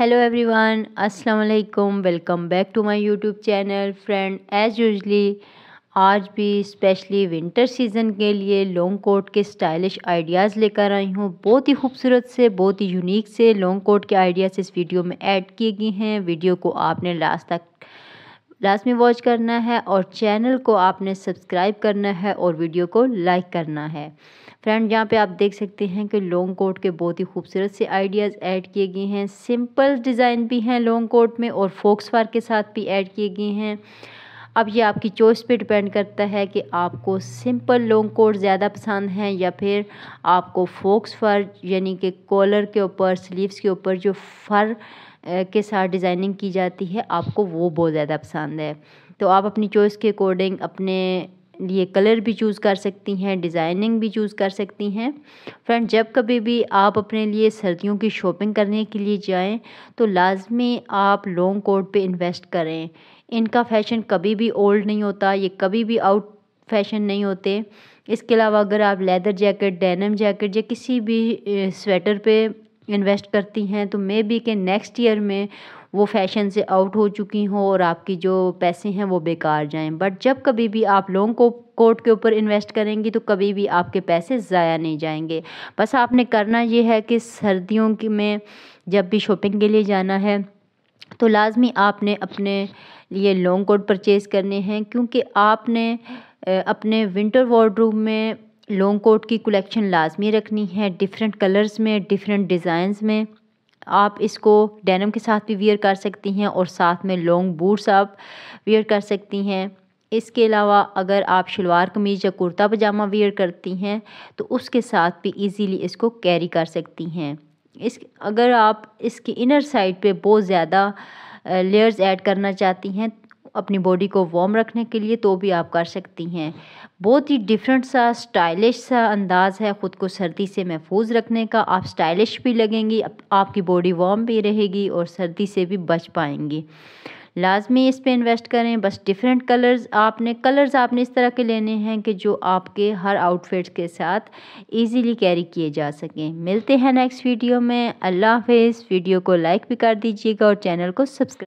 hello everyone अस्सलाम वालेकुम welcome back to my YouTube channel friend as usually आज भी स्पेशली विंटर सीज़न के लिए लॉन्ग कोट के स्टाइलिश आइडियाज़ लेकर आई हूँ बहुत ही खूबसूरत से बहुत ही यूनिक से लॉन्ग कोट के आइडियाज़ इस वीडियो में ऐड किए गए हैं वीडियो को आपने लास्ट तक लास्ट में वॉच करना है और चैनल को आपने सब्सक्राइब करना है और वीडियो को लाइक करना है फ्रेंड यहाँ पे आप देख सकते हैं कि लॉन्ग कोट के बहुत ही खूबसूरत से आइडियाज़ ऐड किए गए हैं सिंपल डिज़ाइन भी हैं लॉन्ग कोट में और फोक्स फार के साथ भी ऐड किए गए हैं अब ये आपकी चॉइस पे डिपेंड करता है कि आपको सिंपल लॉन्ग कोट ज़्यादा पसंद हैं या फिर आपको फोक्स फर यानी कि कॉलर के ऊपर स्लीव्स के ऊपर जो फर के साथ डिज़ाइनिंग की जाती है आपको वो बहुत ज़्यादा पसंद है तो आप अपनी चॉइस के अकॉर्डिंग अपने लिए कलर भी चूज़ कर सकती हैं डिज़ाइनिंग भी चूज़ कर सकती हैं फ्रेंड जब कभी भी आप अपने लिए सर्दियों की शॉपिंग करने के लिए जाएं तो लाजमी आप लॉन्ग कोट पे इन्वेस्ट करें इनका फैशन कभी भी ओल्ड नहीं होता ये कभी भी आउट फैशन नहीं होते इसके अलावा अगर आप लेदर जैकेट डेनम जैकेट या किसी भी स्वेटर पे इन्वेस्ट करती हैं तो मे बी के नेक्स्ट ईयर में वो फैशन से आउट हो चुकी हो और आपकी जो पैसे हैं वो बेकार जाएं बट जब कभी भी आप लॉन्ग को कोट के ऊपर इन्वेस्ट करेंगी तो कभी भी आपके पैसे ज़ाया नहीं जाएंगे बस आपने करना ये है कि सर्दियों की में जब भी शॉपिंग के लिए जाना है तो लाजमी आपने अपने लिए लॉन्ग कोट परचेज़ करने हैं क्योंकि आपने अपने विंटर वार्ड्रूब में लॉन्ग कोट की कलेक्शन लाजमी रखनी है डिफरेंट कलर्स में डिफरेंट डिज़ाइंस में आप इसको डेनम के साथ भी वियर कर सकती हैं और साथ में लॉन्ग बूट्स आप वियर कर सकती हैं इसके अलावा अगर आप शलवार कमीज या कुर्ता पजामा वियर करती हैं तो उसके साथ भी इजीली इसको कैरी कर सकती हैं इस अगर आप इसकी इनर साइड पे बहुत ज़्यादा लेयर्स ऐड करना चाहती हैं अपनी बॉडी को वार्म रखने के लिए तो भी आप कर सकती हैं बहुत ही डिफरेंट सा स्टाइलिश सा अंदाज़ है ख़ुद को सर्दी से महफूज रखने का आप स्टाइलिश भी लगेंगी आपकी बॉडी वार्म भी रहेगी और सर्दी से भी बच पाएंगी लाजमी इस पे इन्वेस्ट करें बस डिफरेंट कलर्स आपने कलर्स आपने इस तरह के लेने हैं कि जो आपके हर आउटफिट्स के साथ इजीली कैरी किए जा सकें मिलते हैं नेक्स्ट वीडियो में अल्लाह हाफिज़ वीडियो को लाइक भी कर दीजिएगा और चैनल को सब्सक्राइब